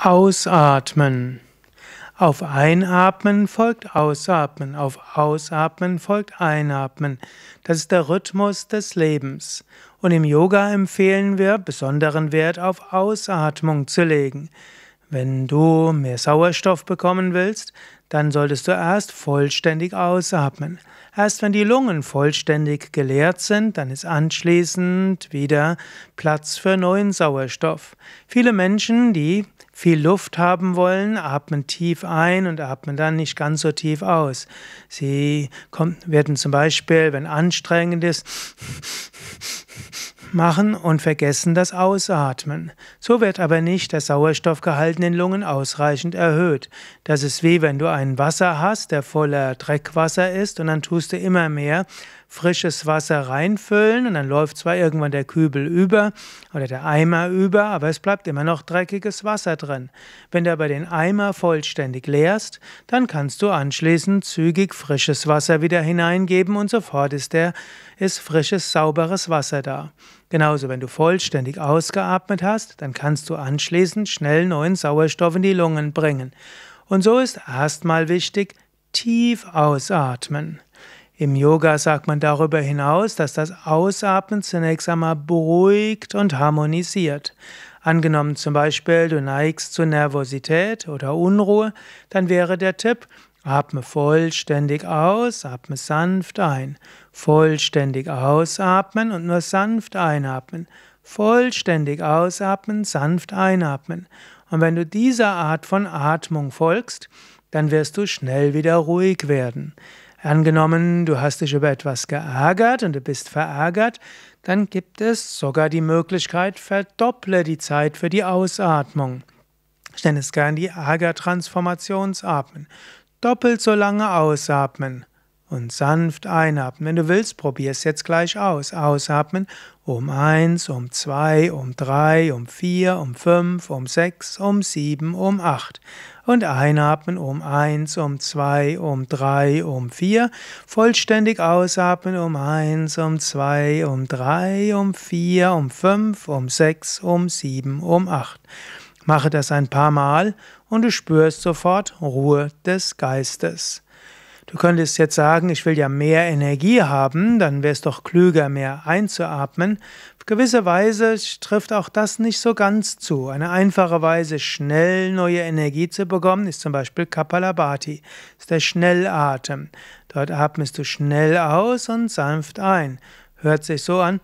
Ausatmen. Auf Einatmen folgt Ausatmen, auf Ausatmen folgt Einatmen. Das ist der Rhythmus des Lebens. Und im Yoga empfehlen wir, besonderen Wert auf Ausatmung zu legen. Wenn du mehr Sauerstoff bekommen willst, dann solltest du erst vollständig ausatmen. Erst wenn die Lungen vollständig geleert sind, dann ist anschließend wieder Platz für neuen Sauerstoff. Viele Menschen, die viel Luft haben wollen, atmen tief ein und atmen dann nicht ganz so tief aus. Sie werden zum Beispiel, wenn anstrengend ist, machen und vergessen das Ausatmen. So wird aber nicht der Sauerstoffgehalt in den Lungen ausreichend erhöht. Das ist wie wenn du ein Wasser hast, der voller Dreckwasser ist, und dann tust du immer mehr frisches Wasser reinfüllen und dann läuft zwar irgendwann der Kübel über oder der Eimer über, aber es bleibt immer noch dreckiges Wasser drin. Wenn du aber den Eimer vollständig leerst, dann kannst du anschließend zügig frisches Wasser wieder hineingeben und sofort ist der ist frisches, sauberes Wasser da. Genauso, wenn du vollständig ausgeatmet hast, dann kannst du anschließend schnell neuen Sauerstoff in die Lungen bringen. Und so ist erstmal wichtig, tief ausatmen. Im Yoga sagt man darüber hinaus, dass das Ausatmen zunächst einmal beruhigt und harmonisiert. Angenommen zum Beispiel, du neigst zu Nervosität oder Unruhe, dann wäre der Tipp, atme vollständig aus, atme sanft ein. Vollständig ausatmen und nur sanft einatmen. Vollständig ausatmen, sanft einatmen. Und wenn du dieser Art von Atmung folgst, dann wirst du schnell wieder ruhig werden. Angenommen, du hast dich über etwas geärgert und du bist verärgert, dann gibt es sogar die Möglichkeit, verdopple die Zeit für die Ausatmung. Ich nenne es gern die Ärgertransformationsatmen. Doppelt so lange ausatmen und sanft einatmen. Wenn du willst, probier es jetzt gleich aus. Ausatmen um 1, um 2, um 3, um 4, um 5, um 6, um 7, um 8. Und einatmen um 1, um 2, um 3, um 4. Vollständig ausatmen um 1, um 2, um 3, um 4, um 5, um 6, um 7, um 8. Mache das ein paar Mal und du spürst sofort Ruhe des Geistes. Du könntest jetzt sagen, ich will ja mehr Energie haben, dann wäre es doch klüger, mehr einzuatmen. Auf gewisse Weise trifft auch das nicht so ganz zu. Eine einfache Weise, schnell neue Energie zu bekommen, ist zum Beispiel Kapalabhati, ist der Schnellatem. Dort atmest du schnell aus und sanft ein. Hört sich so an,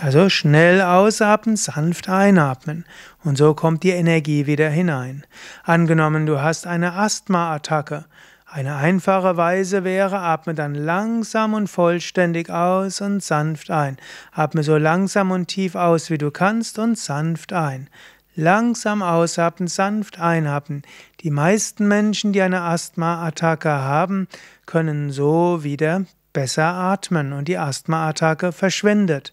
Also schnell ausatmen, sanft einatmen. Und so kommt die Energie wieder hinein. Angenommen, du hast eine Asthma-Attacke. Eine einfache Weise wäre, atme dann langsam und vollständig aus und sanft ein. Atme so langsam und tief aus, wie du kannst und sanft ein. Langsam ausatmen, sanft einatmen. Die meisten Menschen, die eine Asthma-Attacke haben, können so wieder besser atmen und die Asthmaattacke verschwindet.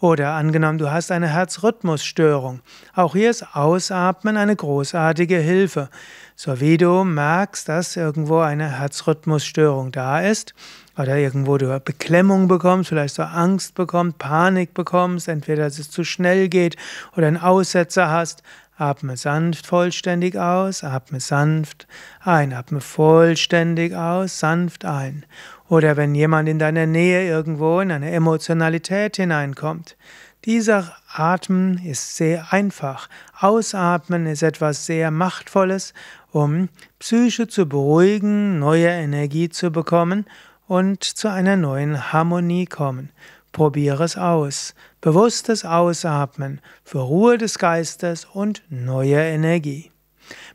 Oder angenommen, du hast eine Herzrhythmusstörung. Auch hier ist Ausatmen eine großartige Hilfe. So wie du merkst, dass irgendwo eine Herzrhythmusstörung da ist, oder irgendwo du Beklemmung bekommst, vielleicht so Angst bekommst, Panik bekommst, entweder dass es zu schnell geht oder einen Aussetzer hast, Atme sanft vollständig aus, atme sanft ein, atme vollständig aus, sanft ein. Oder wenn jemand in deiner Nähe irgendwo in eine Emotionalität hineinkommt. Dieser Atmen ist sehr einfach. Ausatmen ist etwas sehr Machtvolles, um Psyche zu beruhigen, neue Energie zu bekommen und zu einer neuen Harmonie kommen. Probiere es aus. Bewusstes Ausatmen für Ruhe des Geistes und neue Energie.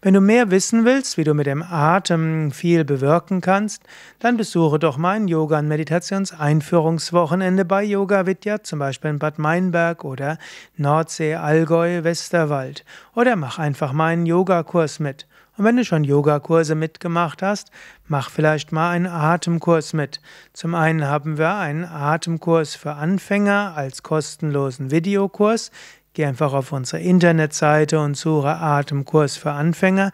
Wenn du mehr wissen willst, wie du mit dem Atem viel bewirken kannst, dann besuche doch mein Yoga- und meditations bei Yoga Vidya, zum Beispiel in Bad Meinberg oder Nordsee, Allgäu, Westerwald. Oder mach einfach meinen Yogakurs mit. Und wenn du schon Yogakurse mitgemacht hast, mach vielleicht mal einen Atemkurs mit. Zum einen haben wir einen Atemkurs für Anfänger als kostenlosen Videokurs. Geh einfach auf unsere Internetseite und suche Atemkurs für Anfänger.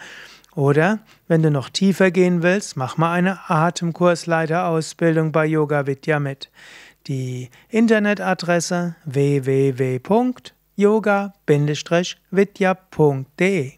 Oder wenn du noch tiefer gehen willst, mach mal eine Atemkursleiterausbildung bei Yoga Vidya mit. Die Internetadresse www.yoga-vidya.de